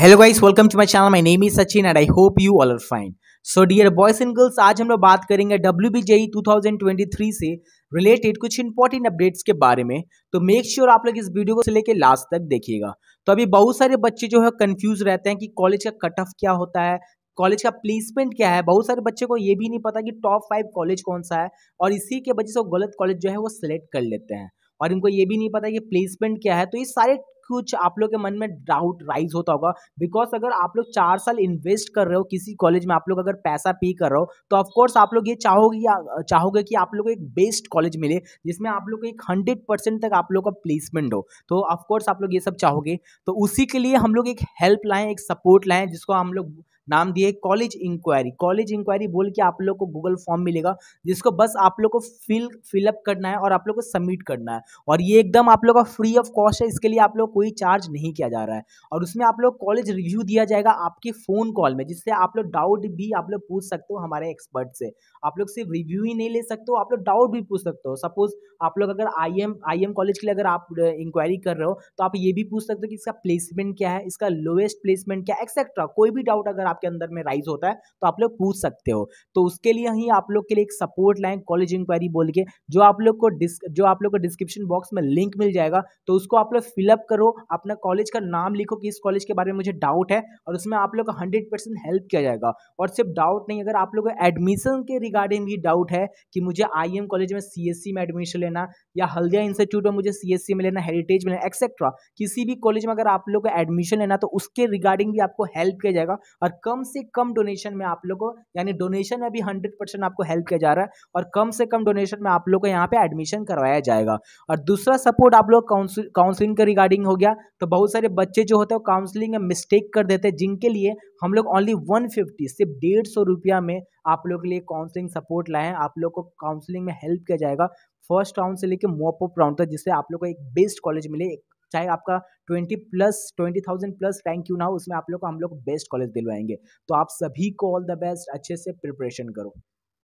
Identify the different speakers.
Speaker 1: hello guys welcome to my channel my name is Sachin and I hope you all are fine so dear boys and girls आज हम लोग बात करेंगे W B J E टू से related कुछ important updates के बारे में तो मेक श्योर sure आप लोग इस वीडियो को से लेकर लास्ट तक देखिएगा तो अभी बहुत सारे बच्चे जो है कन्फ्यूज रहते हैं कि कॉलेज का कट ऑफ क्या होता है कॉलेज का प्लेसमेंट क्या है बहुत सारे बच्चे को ये भी नहीं पता कि टॉप फाइव कॉलेज कौन सा है और इसी के वजह से वो गलत कॉलेज जो है वो सिलेक्ट कर लेते हैं और इनको ये भी नहीं पता कि प्लेसमेंट क्या है तो ये सारे कुछ आप लोग के मन में डाउट राइज होता होगा बिकॉज अगर आप लोग चार साल इन्वेस्ट कर रहे हो किसी कॉलेज में आप लोग अगर पैसा पे कर रहे हो तो ऑफकोर्स आप लोग ये चाहोगे चाहोगे कि आप लोग को एक बेस्ट कॉलेज मिले जिसमें आप लोग को एक हंड्रेड परसेंट तक आप लोग का प्लेसमेंट हो तो ऑफकोर्स आप लोग ये सब चाहोगे तो उसी के लिए हम लोग एक हेल्प लाएँ एक सपोर्ट लाएँ जिसको हम लोग नाम दिए कॉलेज इंक्वायरी कॉलेज इंक्वायरी बोल के आप लोग को गूगल फॉर्म मिलेगा जिसको बस आप लोग को फिल फिलअप करना है और आप लोग को सबमिट करना है और ये एकदम आप लोग का फ्री ऑफ कॉस्ट है इसके लिए आप लोग कोई चार्ज नहीं किया जा रहा है और उसमें आप लोग कॉलेज रिव्यू दिया जाएगा आपके फ़ोन कॉल में जिससे आप लोग डाउट भी आप लोग पूछ सकते हो हमारे एक्सपर्ट से आप लोग सिर्फ रिव्यू ही नहीं ले सकते हो आप लोग डाउट भी पूछ सकते हो सपोज आप लोग अगर I M I M college के लिए अगर आप इंक्वायरी कर रहे हो तो आप ये भी पूछ सकते हो कि इसका प्लेसमेंट क्या है इसका लोएस्ट प्लेसमेंट क्या एक्सेट्रा कोई भी डाउट अगर आपके अंदर में राइज होता है तो आप लोग पूछ सकते हो तो उसके लिए ही आप लोग के लिए एक सपोर्ट लाइन कॉलेज इंक्वायरी बोल के जो आप लोग को डिस्क जो आप लोग को डिस्क्रिप्शन बॉक्स में लिंक मिल जाएगा तो उसको आप लोग फिलअप करो करो अपना कॉलेज का नाम लिखो कि इस कॉलेज के बारे में मुझे डाउट है और उसमें आप लोग का हंड्रेड परसेंट हेल्प किया जाएगा और सिर्फ डाउट नहीं अगर आप लोग एडमिशन के रिगार्डिंग भी डाउट है कि मुझे आई कॉलेज में सी में एडमिशन लेना या हल्दिया इंस्टीट्यूट में मुझे सी में लेना हेरिटेज में लेना एक्सेट्रा किसी भी कॉलेज में अगर आप लोग एडमिशन लेना तो उसके रिगार्डिंग भी आपको हेल्प किया जाएगा और कम से कम डोनेशन में आप लोग को यानी डोनेशन में भी हंड्रेड परसेंट आपको हेल्प किया जा रहा है और कम से कम डोनेशन में आप लोग को यहाँ पे एडमिशन करवाया जाएगा और दूसरा सपोर्ट आप लोग काउंसिलिंग के रिगार्डिंग हो हो गया तो बहुत सारे बच्चे जो होते हैं काउंसलिंग में मिस्टेक कर देते हैं जिनके लिए हम लोग ओनली वन फिफ्टी सिर्फ डेढ़ सौ रुपया में आप लोग के लिए काउंसलिंग सपोर्ट लाए हैं आप लोग को काउंसलिंग में हेल्प किया जाएगा फर्स्ट राउंड से लेकर मोप अप राउंड तक जिससे आप लोग को एक बेस्ट कॉलेज मिले चाहे आपका twenty plus twenty thousand plus rank क्यों ना हो उसमें आप लोग को हम लोग बेस्ट कॉलेज दिलवाएंगे तो आप सभी को ऑल द बेस्ट अच्छे से प्रिपरेशन करो